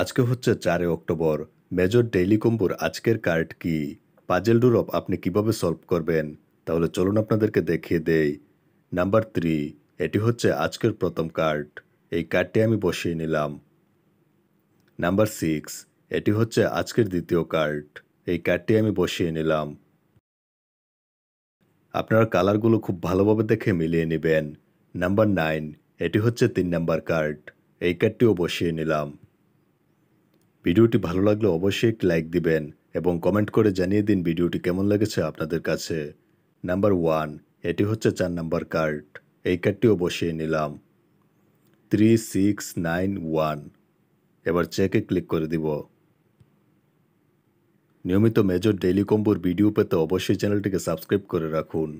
আজকে হচ্ছে চারে অক্টোবর মেজর ডেইলি কম্বুর আজকের কার্ড কি পাজেল ডুরপ আপনি কিভাবে সলভ করবেন তাহলে চলুন আপনাদেরকে দেখিয়ে দেই নাম্বার থ্রি এটি হচ্ছে আজকের প্রথম কার্ড এই কার্ডটি আমি বসিয়ে নিলাম নাম্বার সিক্স এটি হচ্ছে আজকের দ্বিতীয় কার্ড এই কার্ডটি আমি বসিয়ে নিলাম আপনারা কালারগুলো খুব ভালোভাবে দেখে মিলিয়ে নেবেন নাম্বার নাইন এটি হচ্ছে তিন নাম্বার কার্ড এই কার্ডটিও বসিয়ে নিলাম ভিডিওটি ভালো লাগলে অবশ্যই একটি লাইক দিবেন এবং কমেন্ট করে জানিয়ে দিন ভিডিওটি কেমন লেগেছে আপনাদের কাছে নাম্বার ওয়ান এটি হচ্ছে চার নাম্বার কার্ড এই কার্ডটিও বসিয়ে নিলাম থ্রি সিক্স নাইন ওয়ান এবার চেকে ক্লিক করে দিব নিয়মিত মেজর ডেইলি কম্বোর ভিডিও পেতে অবশ্যই চ্যানেলটিকে সাবস্ক্রাইব করে রাখুন